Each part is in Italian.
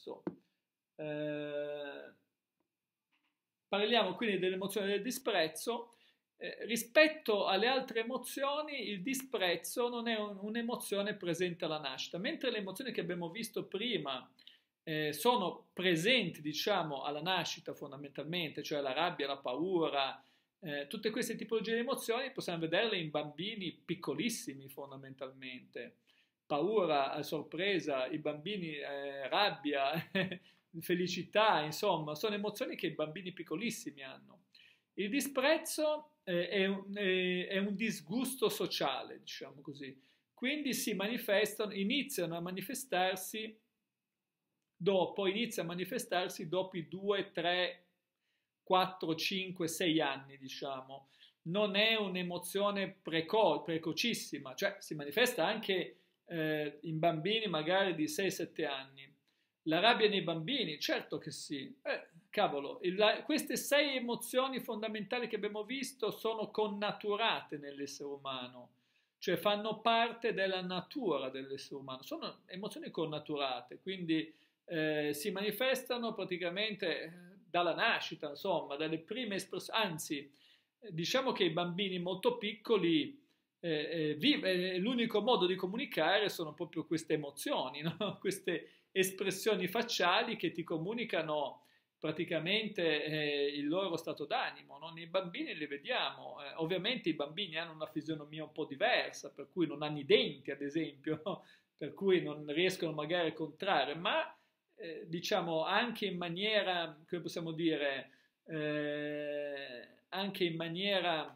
stesso. Eh, parliamo quindi dell'emozione del disprezzo. Eh, rispetto alle altre emozioni, il disprezzo non è un, un'emozione presente alla nascita, mentre le emozioni che abbiamo visto prima eh, sono presenti, diciamo, alla nascita fondamentalmente, cioè la rabbia, la paura, eh, tutte queste tipologie di emozioni possiamo vederle in bambini piccolissimi fondamentalmente paura, sorpresa, i bambini eh, rabbia, felicità, insomma, sono emozioni che i bambini piccolissimi hanno. Il disprezzo eh, è, un, è, è, un, disgusto sociale, diciamo così, quindi si manifestano, iniziano a manifestarsi dopo, inizia a manifestarsi dopo i 2, 3, 4, 5, 6 anni, diciamo. Non è un'emozione preco- precocissima, cioè si manifesta anche eh, in bambini magari di 6-7 anni. La rabbia nei bambini, certo che sì. Eh, cavolo, il, queste sei emozioni fondamentali che abbiamo visto sono connaturate nell'essere umano, cioè fanno parte della natura dell'essere umano, sono emozioni connaturate, quindi eh, si manifestano praticamente eh, dalla nascita, insomma, dalle prime espressioni, anzi, diciamo che i bambini molto piccoli eh, eh, vive, eh, l'unico modo di comunicare sono proprio queste emozioni, no? queste espressioni facciali che ti comunicano praticamente eh, il loro stato d'animo. No? Nei bambini li vediamo, eh, ovviamente i bambini hanno una fisionomia un po' diversa, per cui non hanno i denti, ad esempio, no? per cui non riescono magari a contrarre, ma eh, diciamo anche in maniera, come possiamo dire, eh, anche in maniera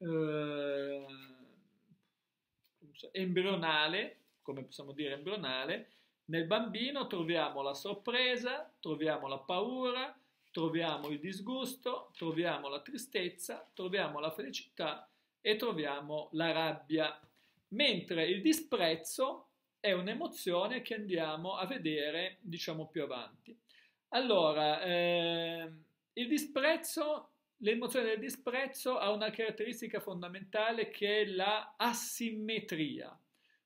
eh, embrionale, come possiamo dire embrionale, nel bambino troviamo la sorpresa, troviamo la paura, troviamo il disgusto, troviamo la tristezza, troviamo la felicità e troviamo la rabbia, mentre il disprezzo è un'emozione che andiamo a vedere, diciamo, più avanti. Allora, eh, il disprezzo L'emozione del disprezzo ha una caratteristica fondamentale che è la asimmetria.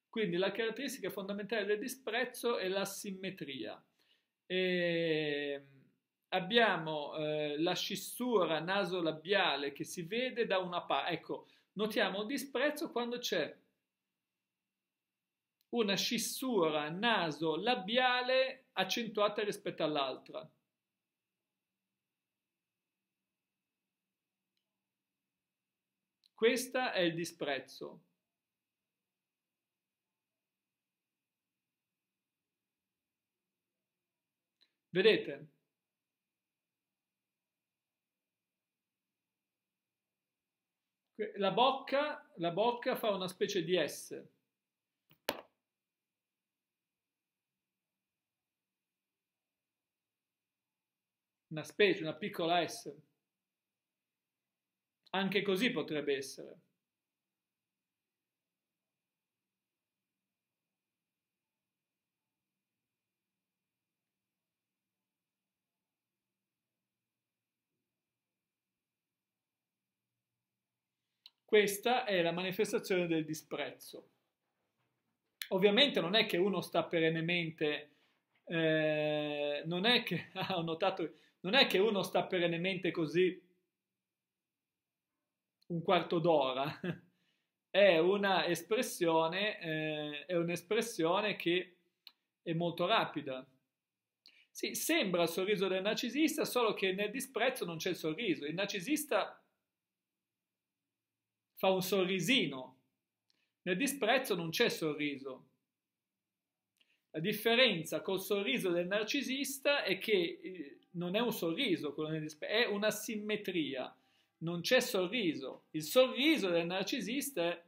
Quindi la caratteristica fondamentale del disprezzo è l'asimmetria. E ehm, abbiamo eh, la scissura naso-labiale che si vede da una parte. Ecco, notiamo il disprezzo quando c'è una scissura naso-labiale accentuata rispetto all'altra. Questo è il disprezzo. Vedete? La bocca, la bocca fa una specie di S. Una specie, una piccola S. Anche così potrebbe essere. Questa è la manifestazione del disprezzo. Ovviamente non è che uno sta perennemente, eh, non, è che, ho notato, non è che uno sta perennemente così un quarto d'ora. È una espressione, eh, è un'espressione che è molto rapida. Sì, sembra il sorriso del narcisista, solo che nel disprezzo non c'è il sorriso. Il narcisista fa un sorrisino, nel disprezzo non c'è sorriso. La differenza col sorriso del narcisista è che eh, non è un sorriso, è una simmetria non c'è sorriso. Il sorriso del narcisista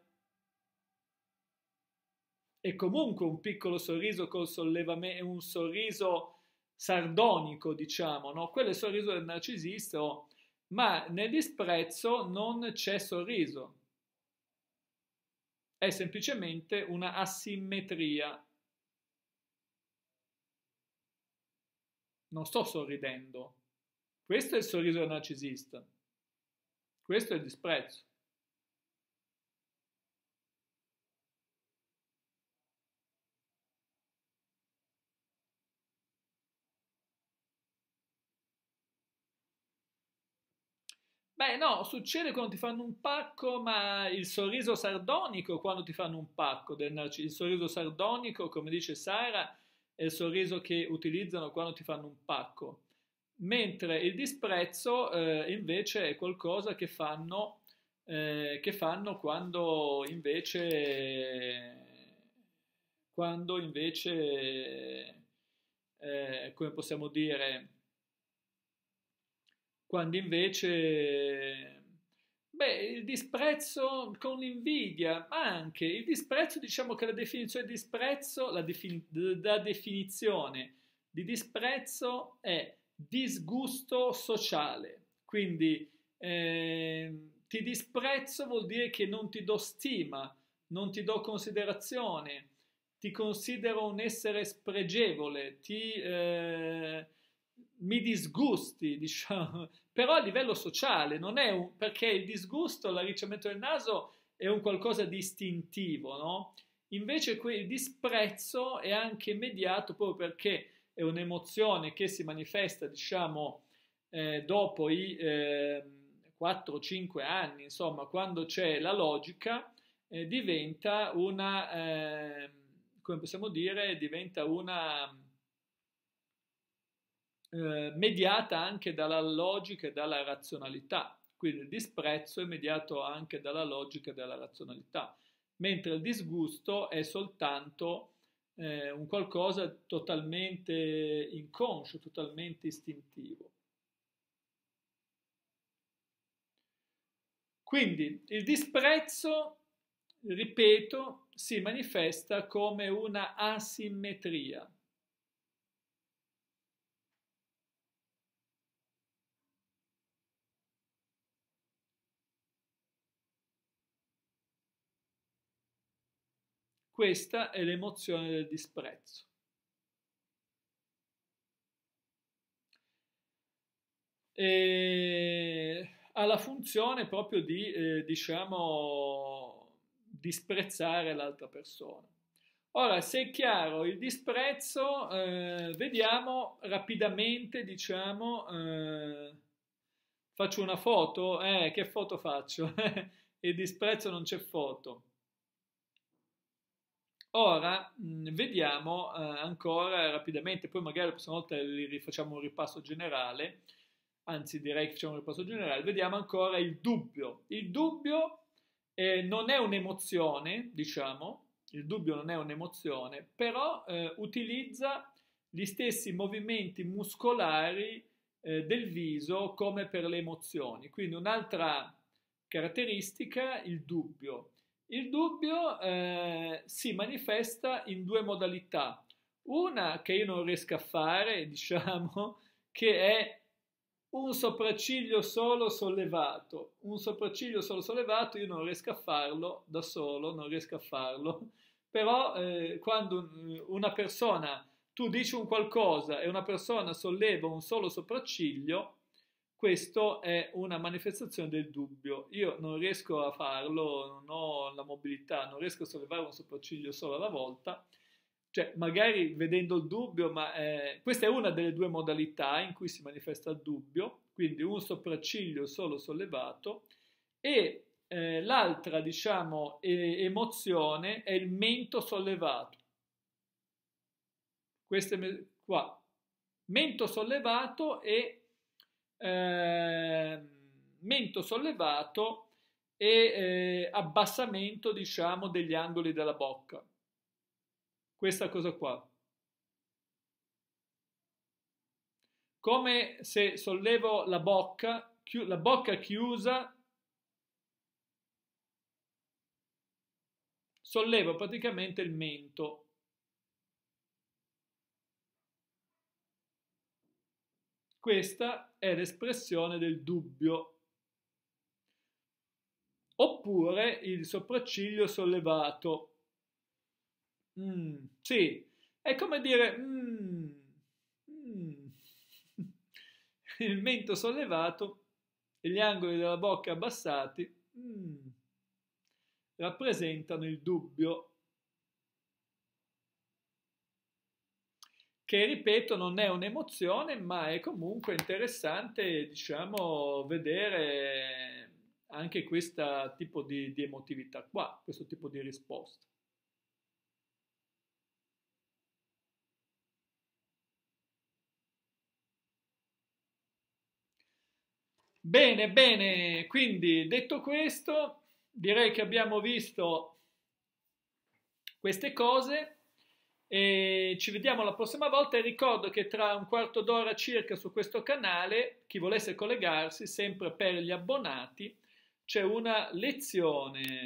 è comunque un piccolo sorriso col sollevamento, un sorriso sardonico, diciamo, no? Quello è il sorriso del narcisista, oh, ma nel disprezzo non c'è sorriso. È semplicemente una asimmetria. Non sto sorridendo. Questo è il sorriso del narcisista. Questo è il disprezzo. Beh, no, succede quando ti fanno un pacco, ma il sorriso sardonico quando ti fanno un pacco del narciso. Il sorriso sardonico, come dice Sara, è il sorriso che utilizzano quando ti fanno un pacco mentre il disprezzo eh, invece è qualcosa che fanno, eh, che fanno quando invece, quando invece eh, come possiamo dire, quando invece, beh, il disprezzo con l'invidia, ma anche il disprezzo, diciamo che la definizione di disprezzo, la, defin- la definizione di disprezzo è disgusto sociale. Quindi eh, ti disprezzo vuol dire che non ti do stima, non ti do considerazione, ti considero un essere spregevole, ti, eh, mi disgusti, diciamo. Però a livello sociale non è un... perché il disgusto, l'arricciamento del naso è un qualcosa di istintivo, no? Invece qui il disprezzo è anche mediato proprio perché è un'emozione che si manifesta, diciamo, eh, dopo i eh, 4-5 anni, insomma, quando c'è la logica, eh, diventa una, ehm, come possiamo dire, diventa una eh, mediata anche dalla logica e dalla razionalità. Quindi il disprezzo è mediato anche dalla logica e dalla razionalità, mentre il disgusto è soltanto eh, un qualcosa totalmente inconscio, totalmente istintivo. Quindi il disprezzo, ripeto, si manifesta come una asimmetria. Questa è l'emozione del disprezzo. E ha la funzione proprio di, eh, diciamo, disprezzare l'altra persona. Ora, se è chiaro il disprezzo, eh, vediamo rapidamente, diciamo, eh, faccio una foto, eh, che foto faccio? il disprezzo non c'è foto. Ora vediamo eh, ancora rapidamente, poi magari la prossima volta rifacciamo un ripasso generale, anzi direi che facciamo un ripasso generale, vediamo ancora il dubbio. Il dubbio eh, non è un'emozione, diciamo, il dubbio non è un'emozione, però eh, utilizza gli stessi movimenti muscolari eh, del viso come per le emozioni. Quindi un'altra caratteristica, il dubbio. Il dubbio eh, si manifesta in due modalità. Una che io non riesco a fare, diciamo, che è un sopracciglio solo sollevato. Un sopracciglio solo sollevato io non riesco a farlo da solo, non riesco a farlo. Però eh, quando eh, una persona, tu dici un qualcosa e una persona solleva un solo sopracciglio, questo è una manifestazione del dubbio. Io non riesco a farlo, non ho mobilità, non riesco a sollevare un sopracciglio solo alla volta, cioè magari vedendo il dubbio, ma eh, questa è una delle due modalità in cui si manifesta il dubbio, quindi un sopracciglio solo sollevato e eh, l'altra, diciamo, eh, emozione è il mento sollevato. Questo me- qua, mento sollevato e ehm, mento sollevato e eh, abbassamento diciamo degli angoli della bocca questa cosa qua come se sollevo la bocca la bocca chiusa sollevo praticamente il mento questa è l'espressione del dubbio oppure il sopracciglio sollevato. Mm, sì, è come dire mm, mm. il mento sollevato e gli angoli della bocca abbassati mm, rappresentano il dubbio che ripeto non è un'emozione ma è comunque interessante diciamo vedere anche questo tipo di, di emotività qua, questo tipo di risposta. Bene, bene, quindi detto questo, direi che abbiamo visto queste cose e ci vediamo la prossima volta e ricordo che tra un quarto d'ora circa su questo canale, chi volesse collegarsi, sempre per gli abbonati, c'è una lezione